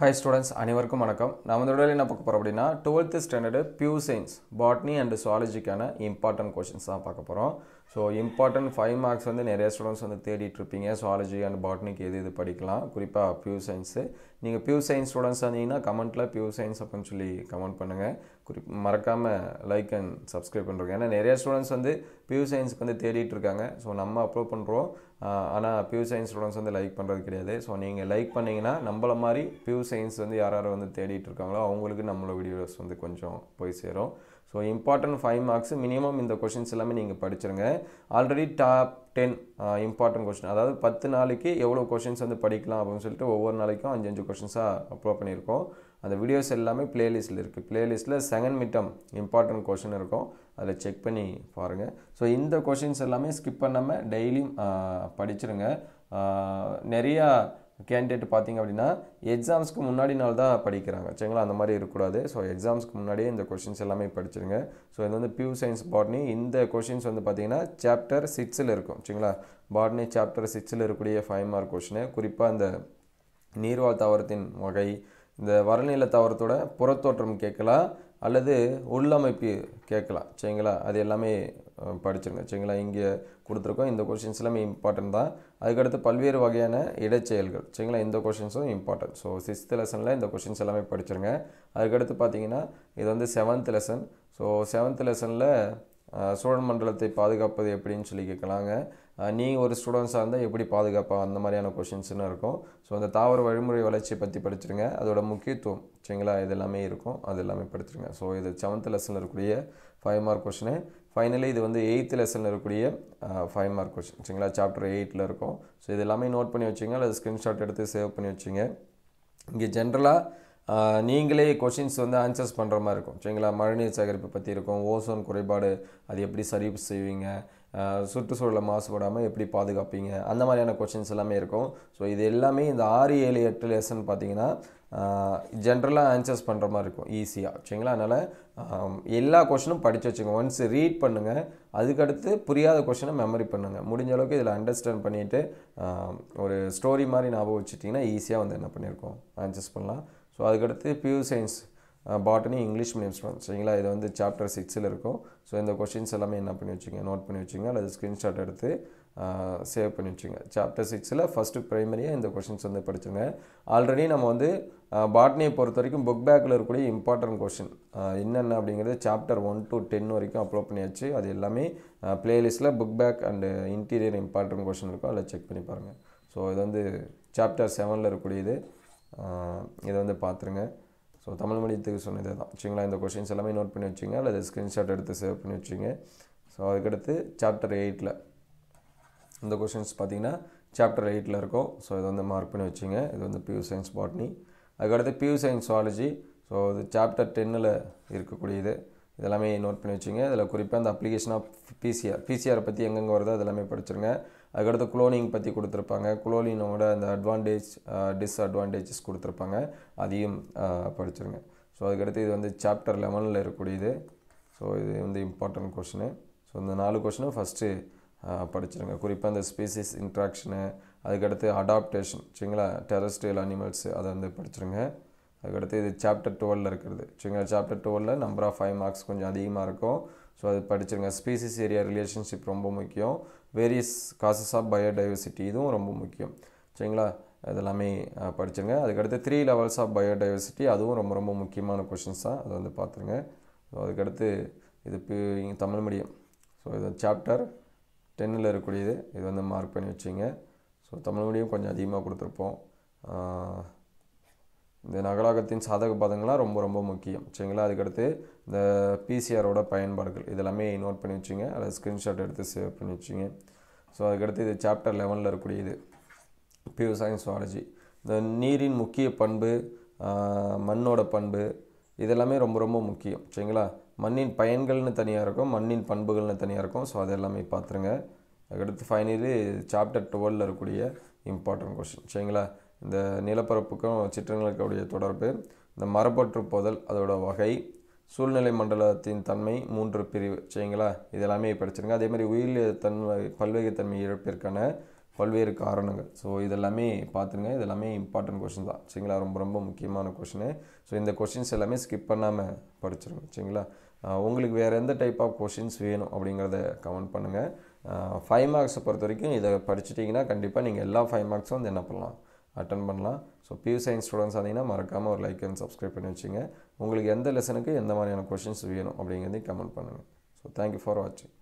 hi students அனைவருக்கும் வணக்கம் நான் வந்து உடலில் என்ன பார்க்க போகிறோம் அப்படின்னா twelfth standard pure science botany and சுவாலஜிக்கான இம்பார்ட்டன்ட் கொஷின்ஸ் தான் பார்க்க போகிறோம் ஸோ இம்பார்ட்டன்ட் ஃபைவ் மார்க்ஸ் வந்து நிறைய ஸ்டூடெண்ட்ஸ் வந்து இருப்பீங்க சுவாலஜி அண்ட் பாட்னிக் எது இது படிக்கலாம் குறிப்பாக பியூர் சயின்ஸு நீங்கள் பியூர் சயின்ஸ் ஸ்டூடெண்ட்ஸ் வந்தீங்கன்னா கமெண்ட்டில் பியூர் சயின்ஸ் அப்படின்னு சொல்லி கமெண்ட் பண்ணுங்கள் குறிப் மறக்காமல் லைக் அண்ட் சப்ஸ்கிரைப் பண்ணுறோம் ஏன்னா நிறைய ஸ்டூடெண்ட்ஸ் வந்து பியூர் சயின்ஸ்க்கு வந்து தேடிட்டு இருக்காங்க ஸோ நம்ம அப்ரோவ் பண்ணுறோம் ஆனால் பியூர் சயின்ஸ் ஸ்டூடெண்ட்ஸ் வந்து லைக் பண்ணுறது கிடையாது ஸோ நீங்கள் லைக் பண்ணிங்கன்னா நம்மள மாதிரி பியூர் சயின்ஸ் வந்து யார் யார் வந்து தேடிட்டு இருக்காங்களோ அவங்களுக்கு நம்மளோட வீடியோஸ் வந்து கொஞ்சம் போய் சேரும் so important five marks minimum இந்த கொஷின்ஸ் எல்லாமே நீங்கள் படிச்சிருங்க already top ten important question அதாவது பத்து நாளைக்கு எவ்வளோ கொஷின்ஸ் வந்து படிக்கலாம் அப்படின்னு சொல்லிட்டு ஒவ்வொரு நாளைக்கும் அஞ்சு அஞ்சு கொஷின்ஸாக அப்லோட் பண்ணியிருக்கோம் அந்த வீடியோஸ் எல்லாமே பிளேலிஸ்ட்டில் இருக்குது பிளேலிஸ்ட்டில் செகண்ட் மிட்டம் இம்பார்ட்டன்ட் கொஷின் இருக்கும் அதில் செக் பண்ணி பாருங்கள் ஸோ இந்த கொஷின்ஸ் எல்லாமே ஸ்கிப் பண்ணாமல் டெய்லியும் படிச்சிருங்க நிறையா கேண்டிடேட் பார்த்திங்க அப்படின்னா எக்ஸாம்ஸ்க்கு முன்னாடி நாள் தான் படிக்கிறாங்க சரிங்களா அந்த மாதிரி இருக்கக்கூடாது ஸோ எக்ஸாம்ஸ்க்கு முன்னாடியே இந்த கொஷின்ஸ் எல்லாமே படிச்சிருங்க ஸோ இது வந்து பியூ சயின்ஸ் பாட்னி இந்த கொஷின்ஸ் வந்து பார்த்திங்கன்னா சாப்டர் சிக்ஸில் இருக்கும் சரிங்களா பாட்னி சாப்டர் சிக்ஸில் இருக்கக்கூடிய ஃபைவ் மார்க் கொஷினு குறிப்பாக இந்த நீர்வாழ் தாவரத்தின் வகை இந்த வரநில தாவரத்தோட புறத்தோற்றம் கேட்கலாம் அல்லது உள்ளமைப்பு கேட்கலாம் சரிங்களா அது எல்லாமே படிச்சிருங்க சரிங்களா இங்கே கொடுத்துருக்கோம் இந்த கொஷின்ஸ் எல்லாமே இம்பார்ட்டன்ட் தான் அதுக்கடுத்து பல்வேறு வகையான இடைச்செயல்கள் சரிங்களா இந்த கொஷின்ஸும் இம்பார்ட்டன்ட் ஸோ சிக்ஸ்த் லெசனில் இந்த கொஷின்ஸ் எல்லாமே படிச்சிருங்க அதுக்கடுத்து பார்த்தீங்கன்னா இது வந்து செவன்த் லெசன் ஸோ செவன்த் லெசனில் சோழன் மண்டலத்தை பாதுகாப்பது எப்படின்னு சொல்லி கேட்கலாங்க நீங்கள் ஒரு ஸ்டூடெண்ட்ஸாக இருந்தால் எப்படி பாதுகாப்பாக அந்த மாதிரியான கொஷின்ஸ்னு இருக்கும் ஸோ அந்த தாவர வழிமுறை வளர்ச்சியை பற்றி படிச்சிருங்க அதோட முக்கியத்துவம் சரிங்களா இது எல்லாமே இருக்கும் அது எல்லாமே படிச்சிருங்க ஸோ இது செவன்த் லெசனில் இருக்கக்கூடிய ஃபைவ் மார்க் கொஷினு ஃபைனலி இது வந்து எயித்து லெசனில் இருக்கக்கூடிய ஃபைவ் மார்க் கொஷின் சரிங்களா சாப்டர் எயிட்டில் இருக்கும் ஸோ இது எல்லாமே நோட் பண்ணி வச்சுங்க அல்லது ஸ்க்ரீன்ஷாட் எடுத்து சேவ் பண்ணி வச்சுங்க இங்கே ஜென்ரலாக நீங்களே கொஷின்ஸ் வந்து ஆன்சர்ஸ் பண்ணுற மாதிரி இருக்கும் சரிங்களா மழைநீர் சேகரிப்பு பற்றி இருக்கும் ஓசோன் குறைபாடு அது எப்படி சரி செய்வீங்க சுற்றுச்சூழலை மாசுபடாமல் எப்படி பாதுகாப்பீங்க அந்த மாதிரியான கொஷின்ஸ் எல்லாமே இருக்கும் ஸோ இது எல்லாமே இந்த ஆறு ஏழு எட்டு லெசன் பார்த்தீங்கன்னா ஜென்ரலாக ஆன்சர்ஸ் பண்ணுற மாதிரி இருக்கும் ஈஸியாக சரிங்களா அதனால் எல்லா கொஷனும் படித்து வச்சுங்க ஒன்ஸ் ரீட் பண்ணுங்கள் அதுக்கடுத்து புரியாத கொஷனை மெமரி பண்ணுங்கள் முடிஞ்ச அளவுக்கு இதில் அண்டர்ஸ்டாண்ட் பண்ணிவிட்டு ஒரு ஸ்டோரி மாதிரி ஞாபகம் வச்சுட்டிங்கன்னா ஈஸியாக வந்து என்ன பண்ணியிருக்கோம் ஆன்சர்ஸ் பண்ணலாம் ஸோ அதுக்கடுத்து pure science botany English medium student சரிங்களா இது வந்து சாப்டர் சிக்ஸில் இருக்கும் ஸோ இந்த கொஷின்ஸ் எல்லாமே என்ன பண்ணி வச்சுங்க நோட் பண்ணி வச்சுங்க அல்லது ஸ்க்ரீன்ஷாட் எடுத்து சேவ் பண்ணி வச்சுங்க சாப்டர் சிக்ஸில் ஃபஸ்ட்டு ப்ரைமரியாக இந்த கொஷின்ஸ் வந்து படிச்சுங்க ஆல்ரெடி நம்ம வந்து பாட்னியை பொறுத்த வரைக்கும் புக் பேக்கில் இருக்கக்கூடிய இம்பார்ட்டன்ட் கொஷின் என்னென்ன அப்படிங்கிறது சாப்டர் ஒன் டு டென் வரைக்கும் அப்லோட் பண்ணியாச்சு அது எல்லாமே ப்ளேலிஸ்ட்டில் book back and interior important question இருக்கும் அதில் செக் பண்ணி பாருங்கள் ஸோ இது வந்து சாப்டர் செவனில் இருக்கக்கூடியது இதை வந்து பார்த்துருங்க ஸோ தமிழ் மீடியத்துக்கு சொன்னது தான் வச்சுங்களா இந்த கொஷின்ஸ் எல்லாமே நோட் பண்ணி வச்சுங்க அல்லது ஸ்க்ரீன்ஷாட் எடுத்து சேவ் பண்ணி வச்சுங்க ஸோ அதுக்கடுத்து சாப்டர் எயிட்டில் இந்த கொஷின்ஸ் பார்த்திங்கன்னா சாப்டர் எயிட்டில் இருக்கும் ஸோ இதை வந்து மார்க் பண்ணி வச்சுங்க இது வந்து பியூ சயின்ஸ் பாட்னி அதுக்கடுத்து பியூ சயின்ஸ் சுவாலஜி ஸோ இது சாப்டர் டென்னில் இருக்கக்கூடியது இதெல்லாமே நோட் பண்ணி வச்சுங்க இதில் குறிப்பாக அந்த அப்ளிகேஷன் ஆஃப் பிசிஆர் பிசிஆர் பற்றி எங்கெங்கே வருதோ அதெல்லாமே படிச்சிருங்க அதுக்கடுத்து குளோனிங் பற்றி கொடுத்துருப்பாங்க குளோனினோட அந்த அட்வான்டேஜ் டிஸ்அட்வான்டேஜஸ் கொடுத்துருப்பாங்க அதையும் படிச்சிருங்க ஸோ அதுக்கடுத்து இது வந்து சாப்டர் லெவனில் இருக்கக்கூடியது ஸோ இது வந்து இம்பார்ட்டன்ட் கொஷனு ஸோ இந்த நாலு கொஷனும் ஃபஸ்ட்டு படிச்சுருங்க குறிப்பாக இந்த ஸ்பீசிஸ் இன்ட்ராக்ஷனு அதுக்கடுத்து அடாப்டேஷன் சரிங்களா டெரஸ்ட்ரியல் அனிமல்ஸ் அதை வந்து படிச்சிருங்க அதுக்கடுத்து இது சாப்டர் டுவெலில் இருக்கிறது சரிங்களா சாப்டர் டுவெலில் நம்பர் ஆஃப் ஃபைவ் மார்க்ஸ் கொஞ்சம் அதிகமாக இருக்கும் ஸோ அது படிச்சிருங்க ஸ்பீசிஸ் ஏரியா ரிலேஷன்ஷிப் ரொம்ப முக்கியம் வேரியஸ் காசஸ் ஆஃப் பயோடைவர்சிட்டி இதுவும் ரொம்ப முக்கியம் சரிங்களா இதெல்லாமே படிச்சுருங்க அதுக்கடுத்து த்ரீ லெவல்ஸ் ஆஃப் பயோடைவர்சிட்டி அதுவும் ரொம்ப ரொம்ப முக்கியமான கொஷின்ஸ் தான் அதை வந்து பார்த்துருங்க ஸோ அதுக்கடுத்து இது தமிழ் மீடியம் ஸோ இது சாப்டர் டென்னில் இருக்கக்கூடியது இது வந்து மார்க் பண்ணி வச்சுங்க ஸோ தமிழ் மீடியம் கொஞ்சம் அதிகமாக கொடுத்துருப்போம் இந்த நகலாகத்தின் சாதக பாதங்கள்லாம் ரொம்ப ரொம்ப முக்கியம் சரிங்களா அதுக்கடுத்து இந்த பிசிஆரோட பயன்பாடுகள் இதெல்லாமே நோட் பண்ணி வச்சுங்க அதை ஸ்க்ரீன்ஷாட் எடுத்து சேவ் பண்ணி வச்சுங்க ஸோ அதுக்கடுத்து இது சாப்டர் லெவனில் இருக்கக்கூடிய இது பியூர் சயின்ஸ் சுவாலஜி இந்த நீரின் முக்கிய பண்பு மண்ணோட பண்பு இதெல்லாமே ரொம்ப ரொம்ப முக்கியம் சரிங்களா மண்ணின் பயன்கள்னு தனியாக இருக்கும் மண்ணின் பண்புகள்னு தனியாக இருக்கும் ஸோ அதெல்லாமே எல்லாமே பார்த்துருங்க அதுக்கடுத்து ஃபைனலி சாப்டர் டுவெலில் இருக்கக்கூடிய இம்பார்ட்டன்ட் கொஷின் சரிங்களா இந்த நிலப்பரப்புக்கும் சிற்றங்களுக்குடைய தொடர்பு இந்த மரப்பற்று போதல் அதோடய வகை சூழ்நிலை மண்டலத்தின் தன்மை மூன்று பிரிவு சரிங்களா இது எல்லாமே படிச்சிருங்க அதே மாதிரி உயிரி தன்மை பல்வேகத்தன்மை இழப்பிற்கான பல்வேறு காரணங்கள் ஸோ இதெல்லாமே பார்த்துருங்க இதெல்லாமே இம்பார்ட்டன்ட் கொஷின் தான் சரிங்களா ரொம்ப ரொம்ப முக்கியமான கொஷினு ஸோ இந்த கொஷின்ஸ் எல்லாமே ஸ்கிப் பண்ணாமல் படிச்சிருங்க சரிங்களா உங்களுக்கு வேறு எந்த டைப் ஆஃப் கொஷின்ஸ் வேணும் அப்படிங்கிறத கமெண்ட் பண்ணுங்கள் ஃபைவ் மார்க்ஸை பொறுத்த வரைக்கும் இதை படிச்சிட்டிங்கன்னா கண்டிப்பாக நீங்கள் எல்லா ஃபைவ் மார்க்ஸும் வந்து என்ன பண்ணலாம் அட்டன் பண்ணலாம் ஸோ பியூ சயின்ஸ் ஸ்டூடெண்ட்ஸ் வந்தீங்கன்னா மறக்காமல் ஒரு லைக் அண்ட் சப்ஸ்கிரைப் பண்ணி வச்சுங்க உங்களுக்கு எந்த லெசனுக்கு எந்த மாதிரியான கொஷின்ஸ் வேணும் அப்படிங்கிறதையும் கமெண்ட் பண்ணுங்கள் ஸோ தேங்க்யூ ஃபார் வாட்சிங்